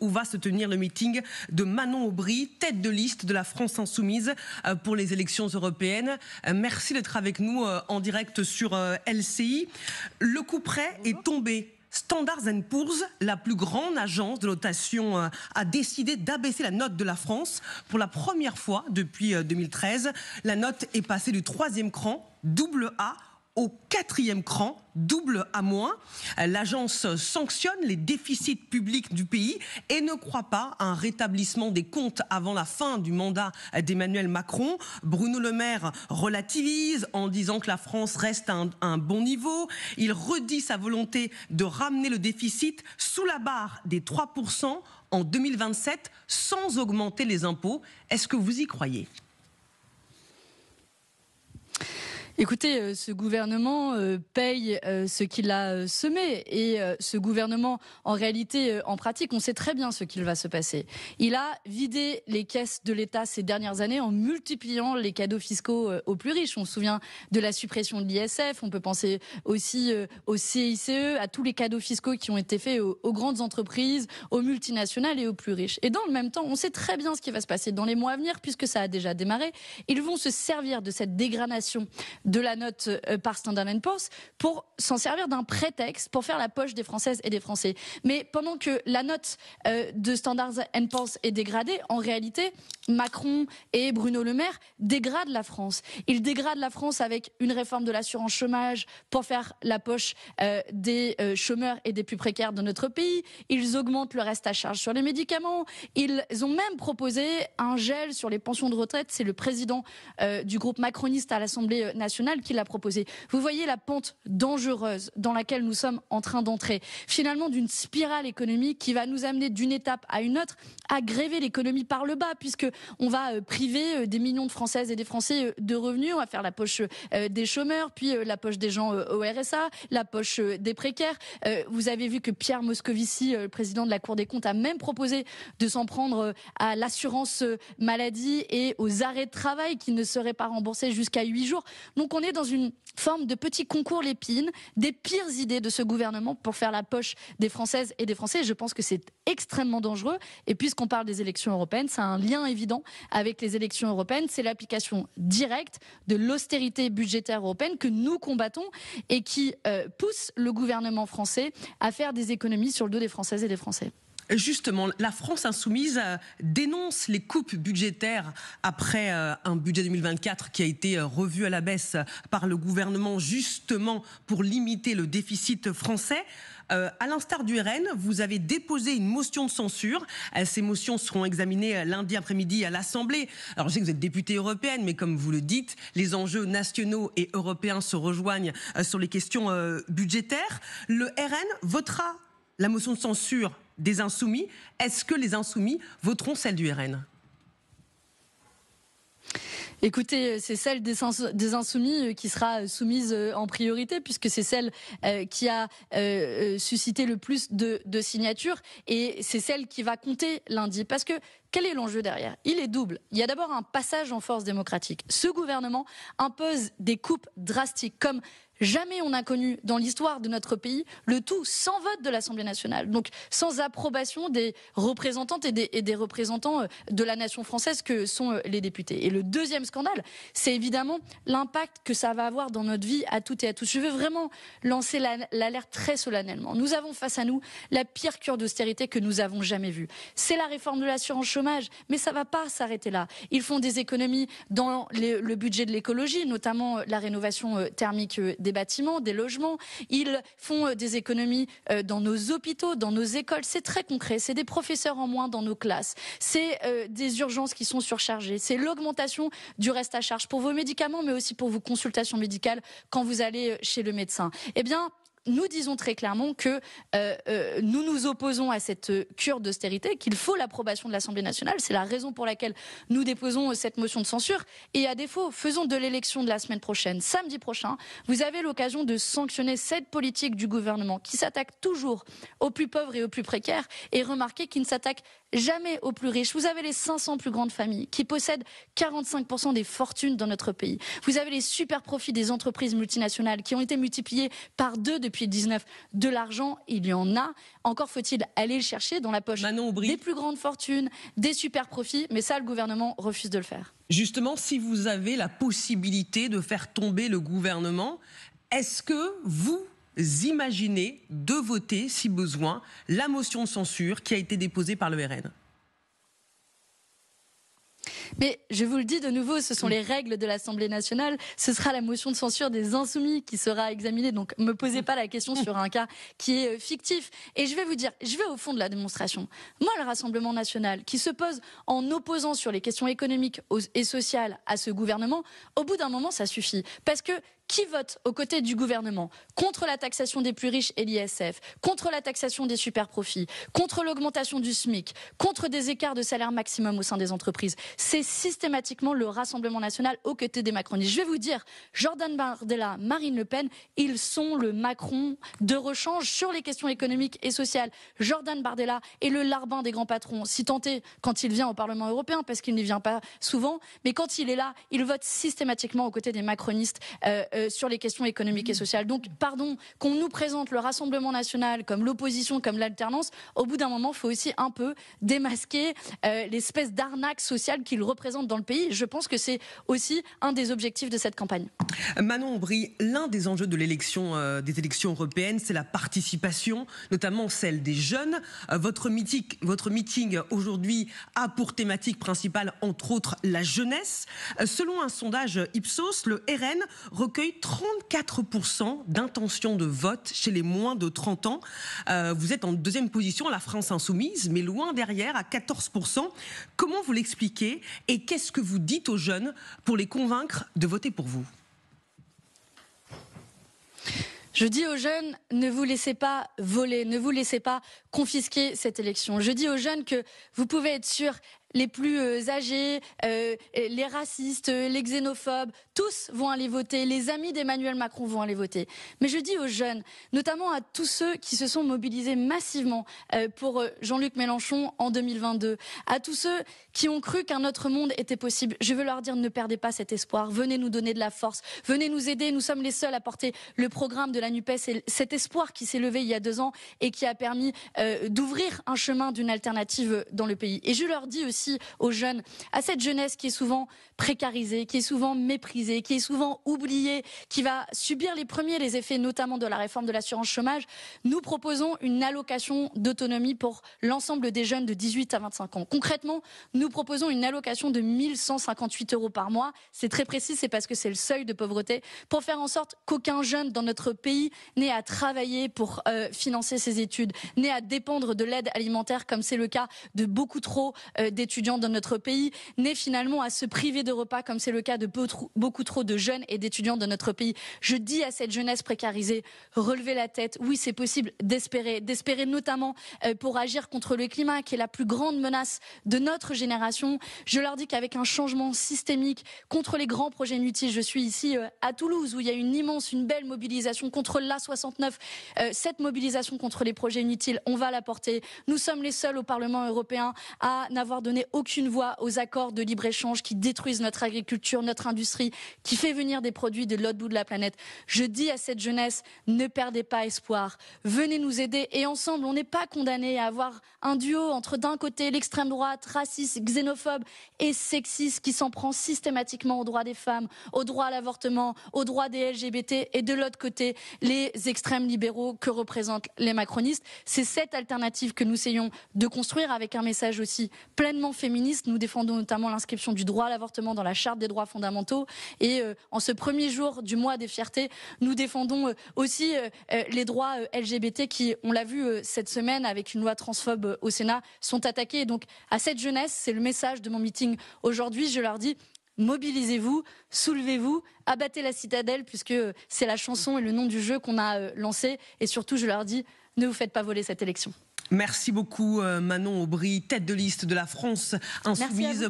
où va se tenir le meeting de Manon Aubry, tête de liste de la France insoumise euh, pour les élections européennes. Euh, merci d'être avec nous euh, en direct sur LCI. Le coup près est tombé. Standards Poor's, la plus grande agence de notation, a décidé d'abaisser la note de la France pour la première fois depuis 2013. La note est passée du troisième cran, double A, au quatrième cran, double à moins. L'agence sanctionne les déficits publics du pays et ne croit pas à un rétablissement des comptes avant la fin du mandat d'Emmanuel Macron. Bruno Le Maire relativise en disant que la France reste à un, bon niveau. Il redit sa volonté de ramener le déficit sous la barre des 3% en 2027 sans augmenter les impôts. Est-ce que vous y croyez Écoutez, euh, ce gouvernement euh, paye euh, ce qu'il a semé et ce gouvernement, en réalité, en pratique, on sait très bien ce qu'il va se passer. Il a vidé les caisses de l'État ces dernières années en multipliant les cadeaux fiscaux aux plus riches. On se souvient de la suppression de l'ISF, on peut penser aussi au CICE, à tous les cadeaux fiscaux qui ont été faits aux grandes entreprises, aux multinationales et aux plus riches. Et dans le même temps, on sait très bien ce qui va se passer dans les mois à venir, puisque ça a déjà démarré. Ils vont se servir de cette dégradation de la note euh, par Standard Poor's pour s'en servir d'un prétexte pour faire la poche des Françaises et des Français. Mais pendant que la note euh, de Standard Poor's est dégradée, en réalité, Macron et Bruno Le Maire dégradent la France. Ils dégradent la France avec une réforme de l'assurance chômage pour faire la poche euh, des chômeurs et des plus précaires de notre pays. Ils augmentent le reste à charge sur les médicaments. Ils ont même proposé un gel sur les pensions de retraite. C'est le président du groupe macroniste à l'Assemblée nationale qui l'a proposé. Vous voyez la pente dangereuse dans laquelle nous sommes en train d'entrer. Finalement, d'une spirale économique qui va nous amener d'une étape à une autre à gréver l'économie par le bas, puisque on va euh, priver euh, des millions de Françaises et des Français euh, de revenus. On va faire la poche des chômeurs, puis la poche des gens au RSA, la poche des précaires. Vous avez vu que Pierre Moscovici, président de la Cour des comptes, a même proposé de s'en prendre à l'assurance maladie et aux arrêts de travail qui ne seraient pas remboursés jusqu'à 8 jours. Donc on est dans une forme de petit concours l'épine des pires idées de ce gouvernement pour faire la poche des Françaises et des Français. Je pense que c'est extrêmement dangereux. Et puisqu'on parle des élections européennes, ça a un lien évident avec les élections européennes. C'est l'application directe de l'austérité budgétaire européenne que nous combattons et qui euh, pousse le gouvernement français à faire des économies sur le dos des Françaises et des Français. Justement, la France insoumise euh, dénonce les coupes budgétaires après euh, un budget 2024 qui a été euh, revu à la baisse par le gouvernement justement pour limiter le déficit français. à l'instar du RN, vous avez déposé une motion de censure. ces motions seront examinées lundi après-midi à l'Assemblée. Alors, je sais que vous êtes députée européenne, mais comme vous le dites, les enjeux nationaux et européens se rejoignent sur les questions budgétaires. Le RN votera la motion de censure des insoumis. Est-ce que les insoumis voteront celle du RN Écoutez, euh, c'est celle des, insoumis euh, qui sera euh, soumise en priorité puisque c'est celle qui a suscité le plus de, de signatures et c'est celle qui va compter lundi. Parce que quel est l'enjeu derrière Il est double. Il y a d'abord un passage en force démocratique. Ce gouvernement impose des coupes drastiques, comme jamais on a connu dans l'histoire de notre pays, le tout sans vote de l'Assemblée nationale, donc sans approbation des représentantes et des, représentants euh, de la nation française que sont euh, les députés. Et le deuxième scandale, c'est évidemment l'impact que ça va avoir dans notre vie à toutes et à tous. Je veux vraiment lancer l'alerte très solennellement. Nous avons face à nous la pire cure d'austérité que nous avons jamais vue. C'est la réforme de l'assurance chômage mais ça ne va pas s'arrêter là. Ils font des économies dans le budget de l'écologie, notamment euh, la rénovation euh, thermique euh, des bâtiments, des logements. Ils font des économies dans nos hôpitaux, dans nos écoles. C'est très concret. C'est des professeurs en moins dans nos classes. C'est des urgences qui sont surchargées. C'est l'augmentation du reste à charge pour vos médicaments, mais aussi pour vos consultations médicales quand vous allez chez le médecin. Eh bien, nous disons très clairement que euh, euh, nous nous opposons à cette euh, cure d'austérité, qu'il faut l'approbation de l'Assemblée nationale. C'est la raison pour laquelle nous déposons cette motion de censure. Et à défaut, faisons de l'élection de la semaine prochaine, samedi prochain, vous avez l'occasion de sanctionner cette politique du gouvernement qui s'attaque toujours aux plus pauvres et aux plus précaires. Et remarquez qu'il ne s'attaque jamais aux plus riches. Vous avez les 500 plus grandes familles qui possèdent 45% des fortunes dans notre pays. Vous avez les super profits des entreprises multinationales qui ont été multipliés par deux depuis depuis 19. De l'argent, il y en a. Encore faut-il aller le chercher dans la poche des plus grandes fortunes, des super profits, mais ça, le gouvernement refuse de le faire. Justement, si vous avez la possibilité de faire tomber le gouvernement, est-ce que vous, imaginez de voter, si besoin, la motion de censure qui a été déposée par le RN mais je vous le dis de nouveau, ce sont mm. les règles de l'Assemblée nationale. Ce sera la motion de censure des insoumis qui sera examinée. Donc, ne me posez mm. pas la question sur un cas qui est euh, fictif. Et je vais vous dire, je vais au fond de la démonstration. Moi, le Rassemblement national, qui se pose en opposant sur les questions économiques et sociales à ce gouvernement, au bout d'un moment, ça suffit. Parce que qui vote aux côtés du gouvernement contre la taxation des plus riches et l'ISF, contre la taxation des super-profits, contre l'augmentation du SMIC, contre des écarts de salaire maximum au sein des entreprises, c'est systématiquement le Rassemblement national aux côtés des macronistes. Je vais vous dire, Jordan Bardella, Marine Le Pen, ils sont le Macron de rechange sur les questions économiques et sociales. Jordan Bardella est le larbin des grands patrons, si tenté quand il vient au Parlement européen, parce qu'il n'y vient pas souvent, mais quand il est là, il vote systématiquement aux côtés des macronistes euh, euh, sur les questions économiques et sociales. Donc, pardon, qu'on nous présente le Rassemblement national comme l'opposition, comme l'alternance, au bout d'un moment, il faut aussi un peu démasquer euh, l'espèce d'arnaque sociale qu'il représente dans le pays. Je pense que c'est aussi un des objectifs de cette campagne. Manon Aubry, l'un des enjeux de l'élection, euh, des élections européennes, c'est la participation, notamment celle des jeunes. Euh, votre, mythique, votre meeting aujourd'hui a pour thématique principale, entre autres, la jeunesse. Euh, selon un sondage Ipsos, le RN recueille 34% d'intention de vote chez les moins de 30 ans. vous êtes en deuxième position, la France insoumise, mais loin derrière, à 14%. Comment vous l'expliquez et qu'est-ce que vous dites aux jeunes pour les convaincre de voter pour vous je dis aux jeunes, ne vous laissez pas voler, ne vous laissez pas confisquer cette élection. Je dis aux jeunes que vous pouvez être sûr les plus euh, âgés, euh, les racistes, euh, les xénophobes, tous vont aller voter, les amis d'Emmanuel Macron vont aller voter. Mais je dis aux jeunes, notamment à tous ceux qui se sont mobilisés massivement pour Jean-Luc Mélenchon en 2022, à tous ceux qui ont cru qu'un autre monde était possible, je veux leur dire ne perdez pas cet espoir, venez nous donner de la force, venez nous aider, nous sommes les seuls à porter le programme de la NUPES et cet espoir qui s'est levé il y a deux ans et qui a permis d'ouvrir un chemin d'une alternative dans le pays. Et je leur dis aussi aux jeunes, à cette jeunesse qui est souvent précarisée, qui est souvent méprisée, qui est souvent oubliée, qui va subir les premiers les effets notamment de la réforme de l'assurance chômage, nous proposons une allocation d'autonomie pour l'ensemble des jeunes de 18 à 25 ans. Concrètement, nous proposons une allocation de 1158 euros par mois. C'est très précis, c'est parce que c'est le seuil de pauvreté pour faire en sorte qu'aucun jeune dans notre pays n'ait à travailler pour euh, financer ses études, n'ait à dépendre de l'aide alimentaire comme c'est le cas de beaucoup trop euh, d'étudiants étudiants dans notre pays n'est finalement à se priver de repas comme c'est le cas de beaucoup trop de jeunes et d'étudiants dans notre pays. Je dis à cette jeunesse précarisée, relevez la tête, oui c'est possible d'espérer, d'espérer notamment euh, pour agir contre le climat qui est la plus grande menace de notre génération. Je leur dis qu'avec un changement systémique contre les grands projets inutiles, je suis ici euh, à Toulouse où il y a une immense, une belle mobilisation contre l'A69, euh, cette mobilisation contre les projets inutiles, on va la porter. Nous sommes les seuls au Parlement européen à n'avoir donné aucune voix aux accords de libre-échange qui détruisent notre agriculture, notre industrie, qui fait venir des produits de l'autre bout de la planète. Je dis à cette jeunesse, ne perdez pas espoir, venez nous aider et ensemble, on n'est pas condamné à avoir un duo entre d'un côté l'extrême droite raciste, xénophobe et sexiste qui s'en prend systématiquement aux droits des femmes, aux droits à l'avortement, aux droits des LGBT et de l'autre côté les extrêmes libéraux que représentent les macronistes. C'est cette alternative que nous essayons de construire avec un message aussi pleinement féministes, nous défendons notamment l'inscription du droit à l'avortement dans la Charte des droits fondamentaux. Et euh, en ce premier jour du mois des fiertés, nous défendons euh, aussi euh, les droits LGBT qui, on l'a vu cette semaine avec une loi transphobe au Sénat, sont attaqués. donc à cette jeunesse, c'est le message de mon meeting aujourd'hui. Je leur dis mobilisez-vous, soulevez-vous, abattez la citadelle, puisque c'est la chanson et le nom du jeu qu'on a lancé. Et surtout, je leur dis, ne vous faites pas voler cette élection. Merci beaucoup euh, Manon Aubry, tête de liste de la France Insoumise.